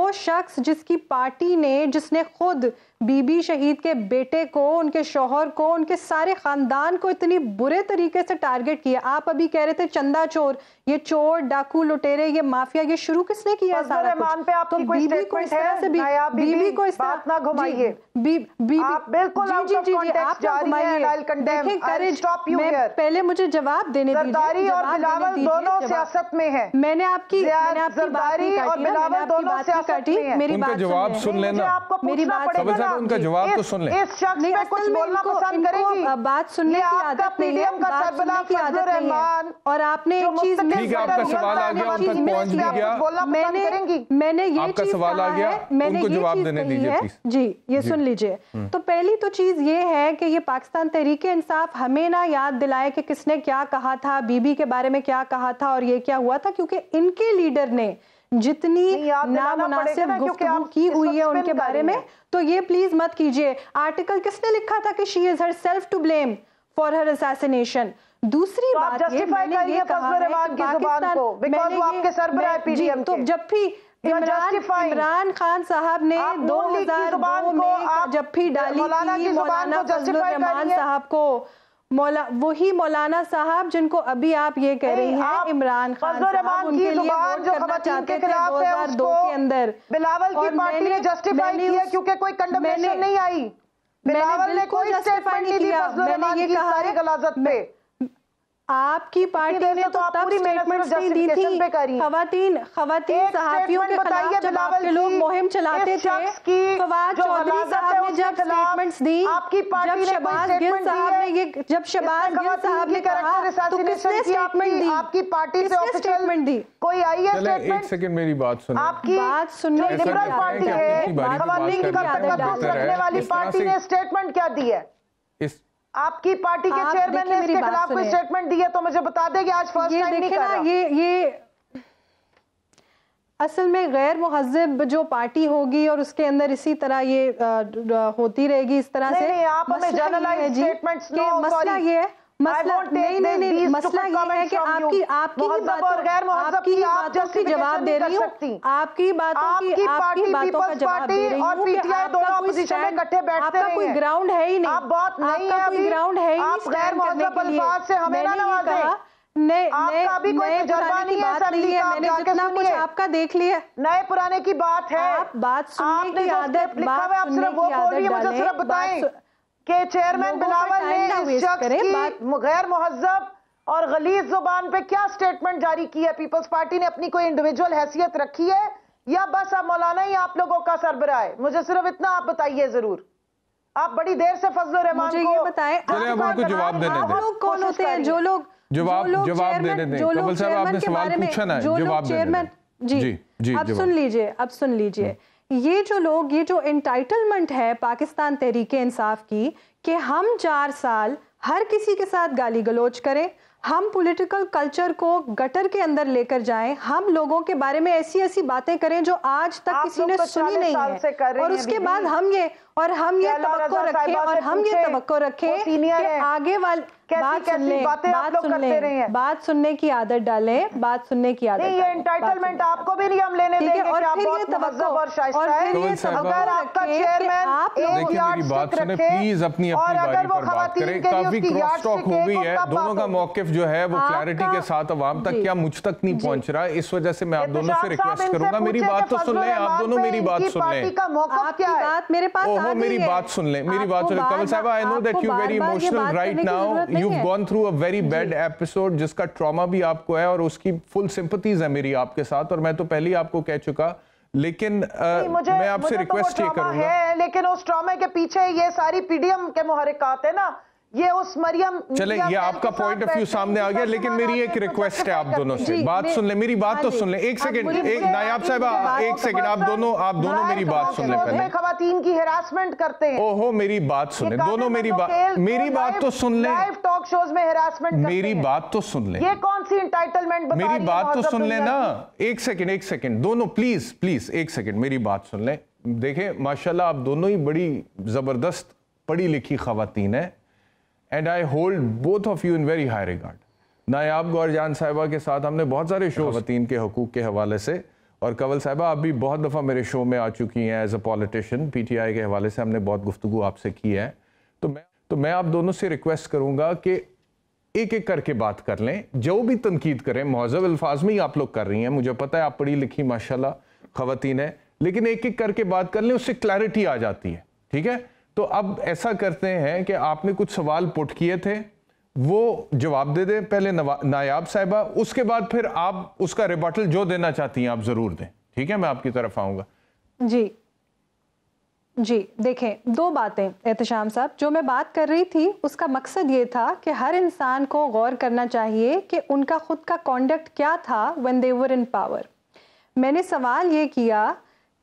वो शख्स जिसकी पार्टी ने जिसने खुद बीबी शहीद के बेटे को उनके शोहर को उनके सारे खानदान को इतनी बुरे तरीके से टारगेट किया आप अभी कह रहे थे चंदा चोर ये चोर डाकू लुटेरे ये माफिया ये शुरू किसने किया सारा कुछ? पे तो बीबी को इस तरह से भी, बीबी, को इस तरह ना घुमाइए बिल्कुल आप घुमाइए पहले मुझे जवाब देने दोनों में है मैंने आपकी मैंने आपकी बात मेरी बात सुन लेना आपको मेरी बात उनका जवाब तो सुन ले इस शख्स पे कुछ बोलना पसंद बात सुनने की आदत नहीं है की आदत नहीं है और आपने एक चीज ठीक है आपका सवाल आ गया उन तक पहुंच भी गया मैंने मैंने ये आपका सवाल आ गया मैंने जवाब देने दीजिए जी ये सुन लीजिए हम्म। तो पहली तो चीज ये है कि ये पाकिस्तान तहरीक इंसाफ हमें ना याद दिलाए कि किसने क्या कहा था बीबी के बारे में क्या कहा था और ये क्या हुआ था क्योंकि इनके लीडर ने जितनी नामनासिब गुफ्तगू की हुई है उनके बारे में तो ये प्लीज मत कीजिए आर्टिकल किसने लिखा था कि she is herself to blame for her assassination दूसरी तो बात ये मैंने ये कहा है कि पाकिस्तान को वो आपके सर पर सरबराह पीडीएम तो जब भी इमरान इमरान खान साहब ने दो हजार में जब भी डाली थी मौलाना की जुबान को फजलुर रहमान साहब को मौला वही मौलाना साहब जिनको अभी आप ये कह रही हैं इमरान खान उनके लिए वोट करना चाहते थे दो के अंदर बिलावल की पार्टी ने जस्टिफाई किया क्योंकि कोई कंडमनेशन नहीं आई बिलावल ने कोई स्टेटमेंट नहीं दिया मैंने ये कहा सारी गलाजत पे आपकी पार्टी ने तो, तो पूरी नहीं दी थी खातन खातन सहाफियों के खिलाफ जब आपके लोग मुहिम चलाते थे फवाद चौधरी साहब ने जब स्टेटमेंट्स दी आपकी जब शबाज गिल साहब ने ये जब शबाज गिल साहब ने कहा तो किसने स्टेटमेंट दी आपकी पार्टी से स्टेटमेंट दी कोई आई है स्टेटमेंट एक सेकंड मेरी बात सुनो आपकी बात सुनने तो लिबरल पार्टी है की बात वाली पार्टी ने स्टेटमेंट क्या दी है इस आपकी पार्टी के चेयरमैन ने इसके खिलाफ कोई स्टेटमेंट दी है तो मुझे बता दे कि आज फर्स्ट टाइम नहीं कर रहा ये ये असल में गैर महजब जो पार्टी होगी और उसके अंदर इसी तरह ये आ, होती रहेगी इस तरह नहीं, से नहीं, आप हमें जनरलाइज स्टेटमेंट्स मसला ये है मसला नहीं नहीं नहीं मसला है आपकी आपकी बातों जवाब दे रही हूँ आपकी बातों की आपकी बातों का जवाब दे रही हूँ आपका कोई ग्राउंड है ही नहीं आपका कोई ग्राउंड है ही नहीं से हमें नए आपका कोई तजर्बा नहीं है असेंबली मैंने जितना कुछ आपका देख लिया नए पुराने की बात है आप बात सुनने की आदत बात सुनने मुझे सिर्फ बताएं कि चेयरमैन बिलावल ने इस गैर मुहजब और गलीज जुबान पे क्या स्टेटमेंट जारी की है पीपल्स पार्टी ने अपनी कोई इंडिविजुअल हैसियत रखी है या बस अब मौलाना ही आप लोगों का सरबरा है मुझे सिर्फ इतना आप बताइए जरूर आप बड़ी देर से फजल रहमान को ये बताएं आप को जवाब देने दें लोग कौन होते हैं जो लोग जवाब जवाब देने दें कमल साहब आपने सवाल पूछा ना जवाब देने जी जी अब सुन लीजिए अब सुन लीजिए हम्म। ये जो लोग ये जो इंटाइटलमेंट है पाकिस्तान तहरीक इंसाफ की कि हम चार साल हर किसी के साथ गाली गलोच करें हम पॉलिटिकल कल्चर को गटर के अंदर लेकर जाएं हम लोगों के बारे में ऐसी ऐसी बातें करें जो आज तक किसी ने तो सुनी नहीं है और उसके बाद हम ये और हम ये तवक्को रखें और हम ये तवक्को रखें कि आगे वाले बात सुनने बात सुनने बात सुनने की आदत डालें बात सुनने की आदत ये एंटाइटलमेंट आपको भी नहीं हम लेने देंगे और फिर ये तवक्को और फिर ये अगर आपका चेयरमैन आप लोग यार्ड स्टिक रखें और अगर वो बात के लिए उसकी यार्ड स्टिक है तो दोनों का मौके जो है वो क्लैरिटी के साथ अवाम तक क्या मुझ तक नहीं पहुंच रहा इस वजह से मैं आप तो दोनों से रिक्वेस्ट करूंगा मेरी बात तो सुन लें आप दोनों मेरी बात सुन लें मेरी बात सुन लें मेरी बात सुन लें कमल साहब I know that you very emotional right now you gone through a very bad episode जिसका ट्रामा भी आपको है और उसकी फुल सिंपथीज है मेरी आपके साथ और मैं तो पहले ही आपको कह चुका लेकिन आ, मुझे, मैं आपसे रिक्वेस्ट तो ये करूंगा लेकिन उस ट्रॉमे के पीछे ये सारी पीडीएम के मुहरिकात है ना ये उस मरियम चले ये आपका पॉइंट ऑफ व्यू सामने आ गया लेकिन मेरी एक रिक्वेस्ट है आप दोनों से बात सुन ले मेरी बात तो हाँ सुन ले एक सेकंड एक नायाब साहब एक सेकंड आप दोनों आप दोनों मेरी बात सुन ले पहले खातन की हेरासमेंट करते हैं ओहो मेरी बात सुन ले दोनों मेरी बात मेरी बात तो सुन ले टॉक शोज में हेरासमेंट मेरी बात तो सुन ले ये कौन सी इंटाइटलमेंट मेरी बात तो सुन ले ना एक सेकेंड एक सेकेंड दोनों प्लीज प्लीज एक सेकेंड मेरी बात सुन ले देखे माशाल्लाह आप दोनों ही बड़ी जबरदस्त पढ़ी लिखी खातन है and I hold both of you in very high regard नायाब गौर जान साहिबा के साथ हमने बहुत सारे शो खवतिन के हकूक़ के हवाले से और कंवल साहबा आप भी बहुत दफ़ा मेरे शो में आ चुकी हैं एज अ पॉलिटिशियन पीटीआई के हवाले से हमने बहुत गुफ्तु आपसे की है तो मैं तो मैं आप दोनों से रिक्वेस्ट करूँगा कि एक एक करके बात कर लें जो भी तनकीद करें महजब अल्फाज में ही आप लोग कर रही हैं मुझे पता है आप पढ़ी लिखी माशाल्लाह खातन है लेकिन एक एक करके बात कर लें उससे क्लैरिटी आ जाती है ठीक है तो अब ऐसा करते हैं कि आपने कुछ सवाल पुट किए थे वो जवाब दे दें पहले नायाब साहिबा उसके बाद फिर आप उसका रिबटल जो देना चाहती हैं आप ज़रूर दें ठीक है मैं आपकी तरफ आऊंगा जी जी देखें दो बातें एहतशाम साहब जो मैं बात कर रही थी उसका मकसद ये था कि हर इंसान को गौर करना चाहिए कि उनका खुद का कॉन्डक्ट क्या था वन देवर इन पावर मैंने सवाल ये किया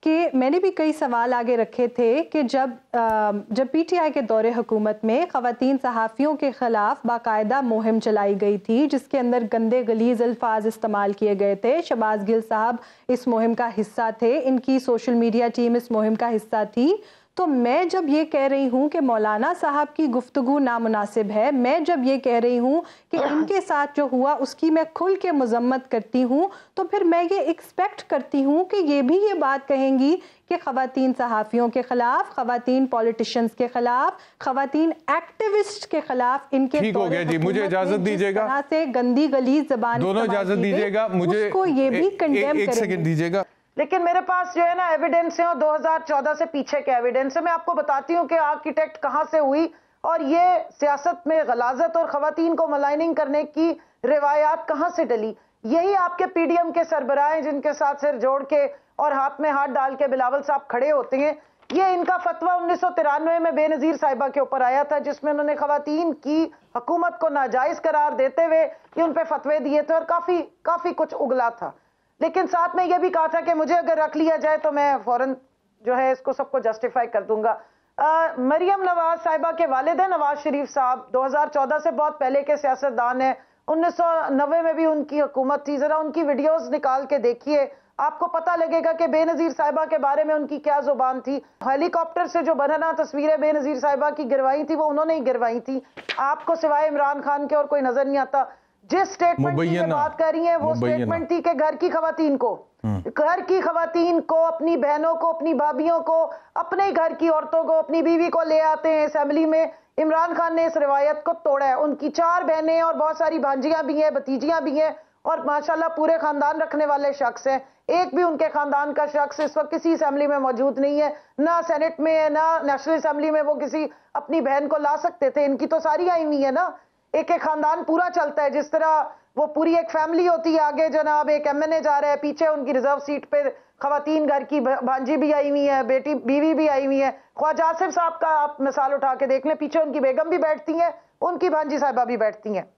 कि मैंने भी कई सवाल आगे रखे थे कि जब जब पीटीआई के दौरे हुकूमत में ख़वान सहाफ़ियों के ख़िलाफ़ बाकायदा मुहिम चलाई गई थी जिसके अंदर गंदे गलीज अल्फाज इस्तेमाल किए गए थे शबाज गिल साहब इस मुहिम का हिस्सा थे इनकी सोशल मीडिया टीम इस मुहिम का हिस्सा थी तो मैं जब ये कह रही हूँ कि मौलाना साहब की गुफ्तु नामनासिब है मैं जब ये कह रही हूँ कि इनके साथ जो हुआ उसकी मैं खुल के मजम्मत करती हूँ तो फिर मैं ये एक्सपेक्ट करती हूँ कि ये भी ये बात कहेंगी कि खातन सहाफ़ियों के ख़िलाफ़ खातन पॉलिटिशन्स के ख़िलाफ़ खातन एक्टिविस्ट के ख़िलाफ़ इनके हो गया जी मुझे इजाज़त दीजिएगा से गंदी गली जबान दोनों इजाज़त दीजिएगा मुझे उसको ये भी कंडेम दीजिएगा लेकिन मेरे पास जो है ना एविडेंस है और 2014 से पीछे के एविडेंस है मैं आपको बताती हूँ कि आर्किटेक्ट कहाँ से हुई और ये सियासत में गलाजत और ख़वान को मलाइनिंग करने की रिवायात कहाँ से डली यही आपके पीडीएम के सरबराह हैं जिनके साथ सिर जोड़ के और हाथ में हाथ डाल के बिलावल साहब खड़े होते हैं ये इनका फतवा उन्नीस में बेनजीर साहिबा के ऊपर आया था जिसमें उन्होंने खातन की हुकूमत को नाजायज करार देते हुए ये उन पर फतवे दिए थे और काफ़ी काफ़ी कुछ उगला था लेकिन साथ में यह भी कहा था कि मुझे अगर रख लिया जाए तो मैं फौरन जो है इसको सबको जस्टिफाई कर दूंगा मरियम नवाज साहिबा के वालिद हैं नवाज शरीफ साहब 2014 से बहुत पहले के सियासतदान हैं नब्बे में भी उनकी हुकूमत थी ज़रा उनकी वीडियोस निकाल के देखिए आपको पता लगेगा कि बेनज़ीर साहिबा के बारे में उनकी क्या जुबान थी हेलीकॉप्टर से जो बनना तस्वीरें बेनज़ीर साहिबा की गिरवाई थी वो उन्होंने ही गिरवाई थी आपको सिवाय इमरान खान के और कोई नज़र नहीं आता जिस स्टेटमेंट की बात कर रही है वो स्टेटमेंट थी कि घर की खातन को हम्म। घर की खातन को अपनी बहनों को अपनी भाभीियों को अपने ही घर की औरतों को अपनी बीवी को ले आते हैं असेंबली में इमरान खान ने इस रिवायत को तोड़ा है उनकी चार बहनें और बहुत सारी भांजियां भी हैं भतीजियां भी हैं और माशाल्लाह पूरे खानदान रखने वाले शख्स हैं एक भी उनके खानदान का शख्स इस वक्त किसी असेंबली में मौजूद नहीं है ना सेनेट में है ना नेशनल असेंबली में वो किसी अपनी बहन को ला सकते थे इनकी तो सारी आई हुई है ना एक एक खानदान पूरा चलता है जिस तरह वो पूरी एक फैमिली होती है आगे जनाब एक एम जा रहा है पीछे उनकी रिजर्व सीट पे खातन घर की भांजी भी आई हुई है बेटी बीवी भी आई हुई है ख्वाज आसिफ साहब का आप मिसाल उठा के देख लें पीछे उनकी बेगम भी बैठती हैं उनकी भांजी साहिबा भी बैठती हैं